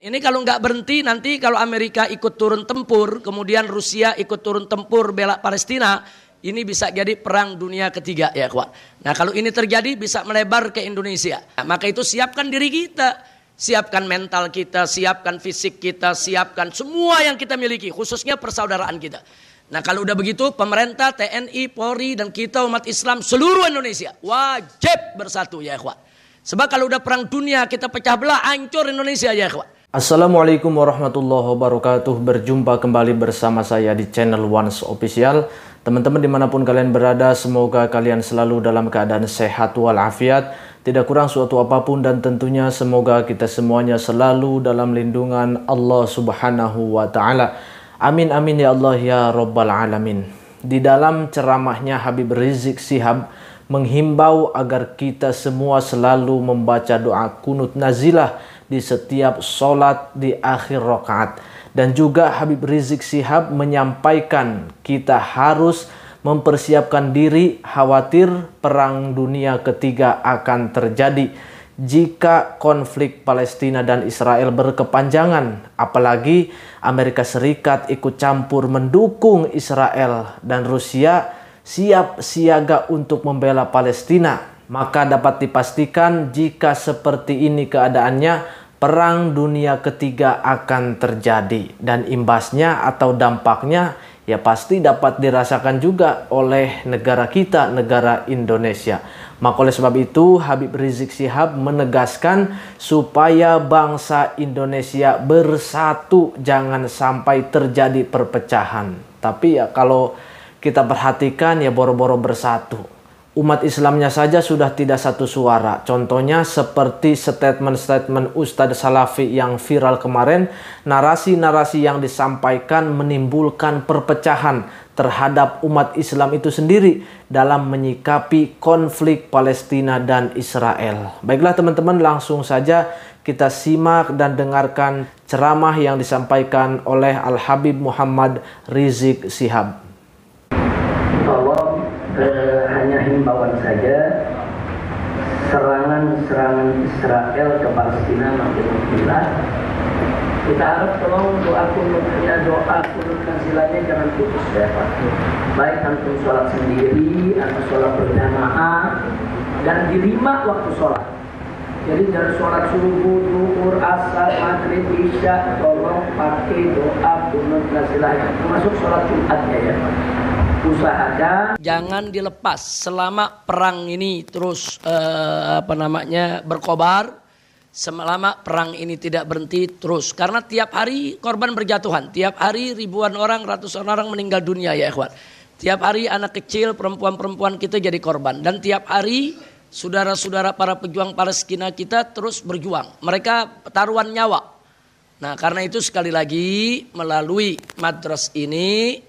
Ini kalau nggak berhenti nanti kalau Amerika ikut turun tempur, kemudian Rusia ikut turun tempur bela Palestina, ini bisa jadi perang dunia ketiga ya kuat. Nah kalau ini terjadi bisa melebar ke Indonesia. Nah, maka itu siapkan diri kita, siapkan mental kita, siapkan fisik kita, siapkan semua yang kita miliki, khususnya persaudaraan kita. Nah kalau udah begitu pemerintah, TNI, Polri dan kita umat Islam seluruh Indonesia wajib bersatu ya kuat. Sebab kalau udah perang dunia kita pecah belah, hancur Indonesia ya kuat. Assalamualaikum warahmatullahi wabarakatuh Berjumpa kembali bersama saya di channel Once Official Teman-teman dimanapun kalian berada Semoga kalian selalu dalam keadaan sehat walafiat Tidak kurang suatu apapun dan tentunya Semoga kita semuanya selalu dalam lindungan Allah subhanahu wa ta'ala Amin amin ya Allah ya Rabbal Alamin Di dalam ceramahnya Habib Rizik Sihab Menghimbau agar kita semua selalu membaca doa kunut nazilah di setiap sholat di akhir rokaat. Dan juga Habib Rizik Sihab menyampaikan kita harus mempersiapkan diri khawatir perang dunia ketiga akan terjadi jika konflik Palestina dan Israel berkepanjangan, apalagi Amerika Serikat ikut campur mendukung Israel dan Rusia siap siaga untuk membela Palestina. Maka dapat dipastikan jika seperti ini keadaannya, perang dunia ketiga akan terjadi dan imbasnya atau dampaknya ya pasti dapat dirasakan juga oleh negara kita, negara Indonesia. Maka oleh sebab itu Habib Rizik Sihab menegaskan supaya bangsa Indonesia bersatu jangan sampai terjadi perpecahan. Tapi ya kalau kita perhatikan ya boro-boro bersatu umat Islamnya saja sudah tidak satu suara. Contohnya seperti statement-statement Ustadz Salafi yang viral kemarin, narasi-narasi yang disampaikan menimbulkan perpecahan terhadap umat Islam itu sendiri dalam menyikapi konflik Palestina dan Israel. Baiklah teman-teman, langsung saja kita simak dan dengarkan ceramah yang disampaikan oleh Al Habib Muhammad Rizik Sihab. saja serangan-serangan Israel ke Palestina makin menggila. Kita harap tolong doa kunutnya, doa turunkan silanya jangan putus ya Pak. Baik antum sholat sendiri atau sholat berjamaah dan dirima waktu sholat. Jadi jangan sholat subuh, zuhur, asar, maghrib, isya, tolong pakai doa turunkan silanya. Termasuk sholat Jumatnya ya Pak usahakan jangan dilepas selama perang ini terus eh, apa namanya berkobar selama perang ini tidak berhenti terus karena tiap hari korban berjatuhan tiap hari ribuan orang ratusan orang meninggal dunia ya ikhwan tiap hari anak kecil perempuan-perempuan kita jadi korban dan tiap hari saudara-saudara para pejuang para skina kita terus berjuang mereka taruhan nyawa nah karena itu sekali lagi melalui madras ini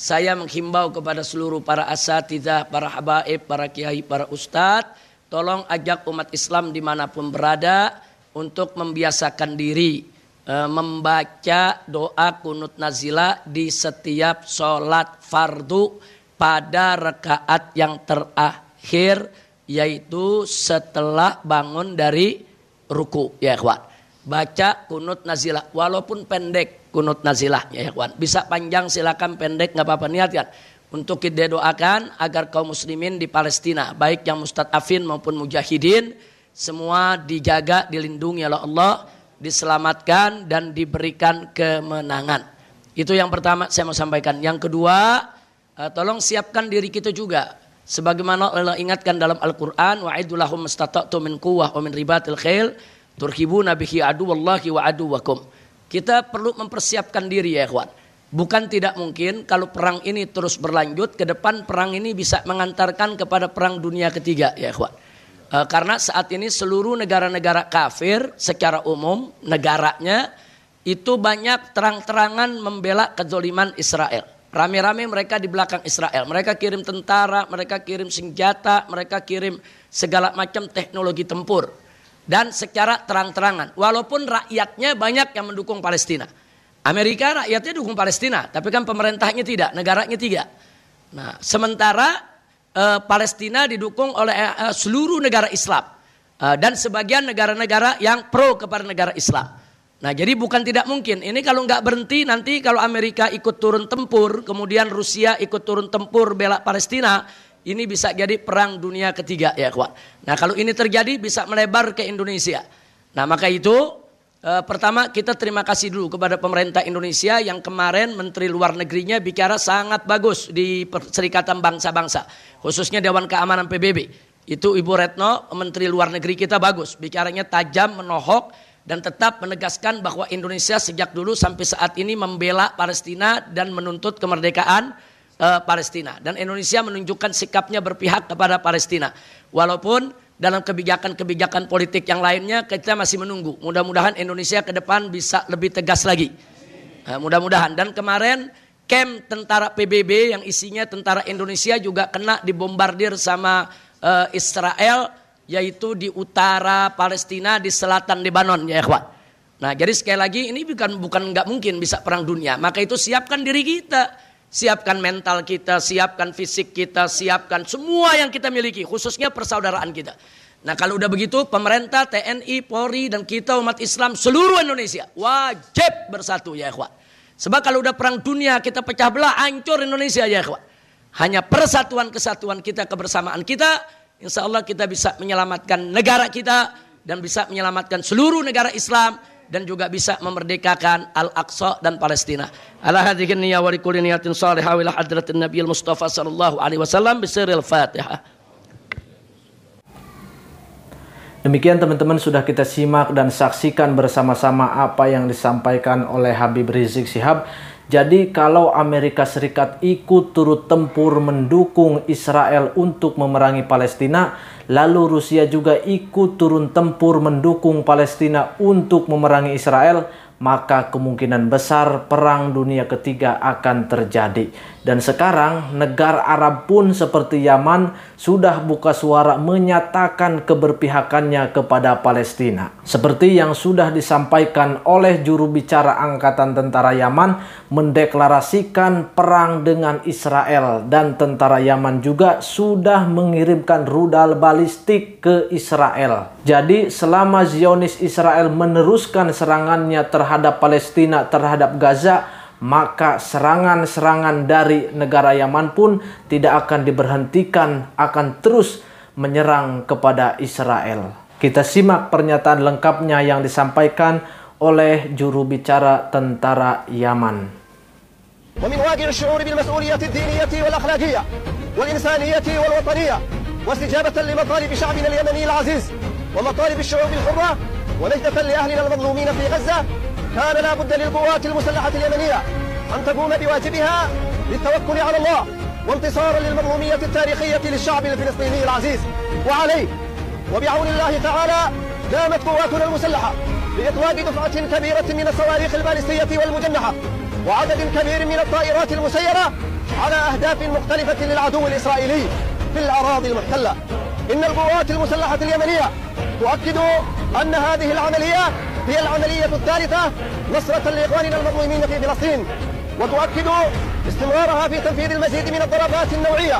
saya menghimbau kepada seluruh para asatidah, para habaib, para kiai, para ustadz. Tolong ajak umat Islam dimanapun berada untuk membiasakan diri. E, membaca doa kunut nazila di setiap sholat fardu pada rekaat yang terakhir yaitu setelah bangun dari ruku ya kuat, Baca kunut nazila walaupun pendek kunut nazilah ya ikhwan. Bisa panjang silakan pendek nggak apa-apa niatkan. Untuk kita doakan agar kaum muslimin di Palestina baik yang mustadafin maupun mujahidin semua dijaga, dilindungi oleh Allah, diselamatkan dan diberikan kemenangan. Itu yang pertama saya mau sampaikan. Yang kedua, eh, tolong siapkan diri kita juga sebagaimana Allah ingatkan dalam Al-Qur'an wa'idulahum mastata'tu min quwwah wa min ribatil khail turhibuna bihi aduwallahi wa aduwakum. Kita perlu mempersiapkan diri ya ikhwan. Bukan tidak mungkin kalau perang ini terus berlanjut ke depan perang ini bisa mengantarkan kepada perang dunia ketiga ya ikhwan. E, karena saat ini seluruh negara-negara kafir secara umum negaranya itu banyak terang-terangan membela kezoliman Israel. Rame-rame mereka di belakang Israel. Mereka kirim tentara, mereka kirim senjata, mereka kirim segala macam teknologi tempur dan secara terang-terangan. Walaupun rakyatnya banyak yang mendukung Palestina. Amerika rakyatnya dukung Palestina, tapi kan pemerintahnya tidak, negaranya tidak. Nah, sementara eh, Palestina didukung oleh eh, eh, seluruh negara Islam dan sebagian negara-negara yang pro kepada negara Islam. Nah, jadi bukan tidak mungkin. Ini kalau nggak berhenti nanti kalau Amerika ikut turun tempur, kemudian Rusia ikut turun tempur bela Palestina, ini bisa jadi perang dunia ketiga ya kuat. Nah kalau ini terjadi bisa melebar ke Indonesia. Nah maka itu e, pertama kita terima kasih dulu kepada pemerintah Indonesia yang kemarin Menteri Luar Negerinya bicara sangat bagus di Perserikatan Bangsa-Bangsa. Khususnya Dewan Keamanan PBB. Itu Ibu Retno, Menteri Luar Negeri kita bagus. Bicaranya tajam, menohok, dan tetap menegaskan bahwa Indonesia sejak dulu sampai saat ini membela Palestina dan menuntut kemerdekaan uh, Palestina dan Indonesia menunjukkan sikapnya berpihak kepada Palestina. Walaupun dalam kebijakan-kebijakan politik yang lainnya kita masih menunggu. Mudah-mudahan Indonesia ke depan bisa lebih tegas lagi. Eh, mudah-mudahan dan kemarin kem tentara PBB yang isinya tentara Indonesia juga kena dibombardir sama uh, Israel yaitu di utara Palestina di selatan Lebanon ya ikhwan. Nah, jadi sekali lagi ini bukan bukan nggak mungkin bisa perang dunia. Maka itu siapkan diri kita Siapkan mental kita, siapkan fisik kita, siapkan semua yang kita miliki, khususnya persaudaraan kita. Nah kalau udah begitu, pemerintah, TNI, Polri, dan kita umat Islam seluruh Indonesia wajib bersatu ya ikhwan. Sebab kalau udah perang dunia kita pecah belah, hancur Indonesia ya ikhwan. Hanya persatuan kesatuan kita, kebersamaan kita, insya Allah kita bisa menyelamatkan negara kita dan bisa menyelamatkan seluruh negara Islam dan juga bisa memerdekakan Al-Aqsa dan Palestina. Ala hadhihi niyya wa likulli niyatin salihah wa ila hadratin Nabiyil Mustafa sallallahu alaihi wasallam bisiril Fatihah. Demikian teman-teman sudah kita simak dan saksikan bersama-sama apa yang disampaikan oleh Habib Rizik Sihab. Jadi kalau Amerika Serikat ikut turut tempur mendukung Israel untuk memerangi Palestina, lalu Rusia juga ikut turun tempur mendukung Palestina untuk memerangi Israel, maka kemungkinan besar perang dunia ketiga akan terjadi. Dan sekarang negara Arab pun seperti Yaman sudah buka suara menyatakan keberpihakannya kepada Palestina. Seperti yang sudah disampaikan oleh juru bicara angkatan tentara Yaman mendeklarasikan perang dengan Israel dan tentara Yaman juga sudah mengirimkan rudal balistik ke Israel. Jadi selama Zionis Israel meneruskan serangannya terhadap terhadap Palestina, terhadap Gaza, maka serangan-serangan dari negara Yaman pun tidak akan diberhentikan, akan terus menyerang kepada Israel. Kita simak pernyataan lengkapnya yang disampaikan oleh juru bicara tentara Yaman. ومن كان لا بد للقوات المسلحة اليمنية أن تقوم بواجبها للتوكل على الله وانتصارا للمظلومية التاريخية للشعب الفلسطيني العزيز وعليه وبعون الله تعالى دامت قواتنا المسلحة بإطلاق دفعة كبيرة من الصواريخ البالستية والمجنحة وعدد كبير من الطائرات المسيرة على أهداف مختلفة للعدو الإسرائيلي في الأراضي المحتلة إن القوات المسلحة اليمنية تؤكد أن هذه العملية هي العملية الثالثة نصرة لإخواننا المظلومين في فلسطين وتؤكد استمرارها في تنفيذ المزيد من الضربات النوعية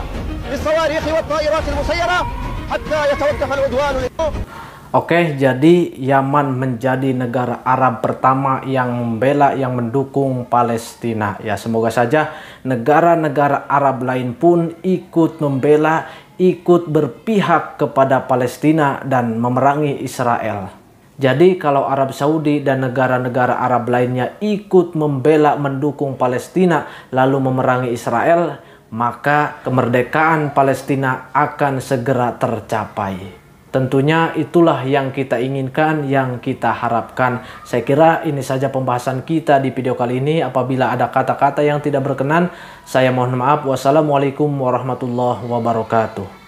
للصواريخ والطائرات المسيرة حتى يتوقف العدوان Oke, jadi Yaman menjadi negara Arab pertama yang membela, yang mendukung Palestina. Ya, semoga saja negara-negara Arab lain pun ikut membela, ikut berpihak kepada Palestina dan memerangi Israel. Jadi kalau Arab Saudi dan negara-negara Arab lainnya ikut membela mendukung Palestina lalu memerangi Israel, maka kemerdekaan Palestina akan segera tercapai. Tentunya itulah yang kita inginkan, yang kita harapkan. Saya kira ini saja pembahasan kita di video kali ini. Apabila ada kata-kata yang tidak berkenan, saya mohon maaf. Wassalamualaikum warahmatullahi wabarakatuh.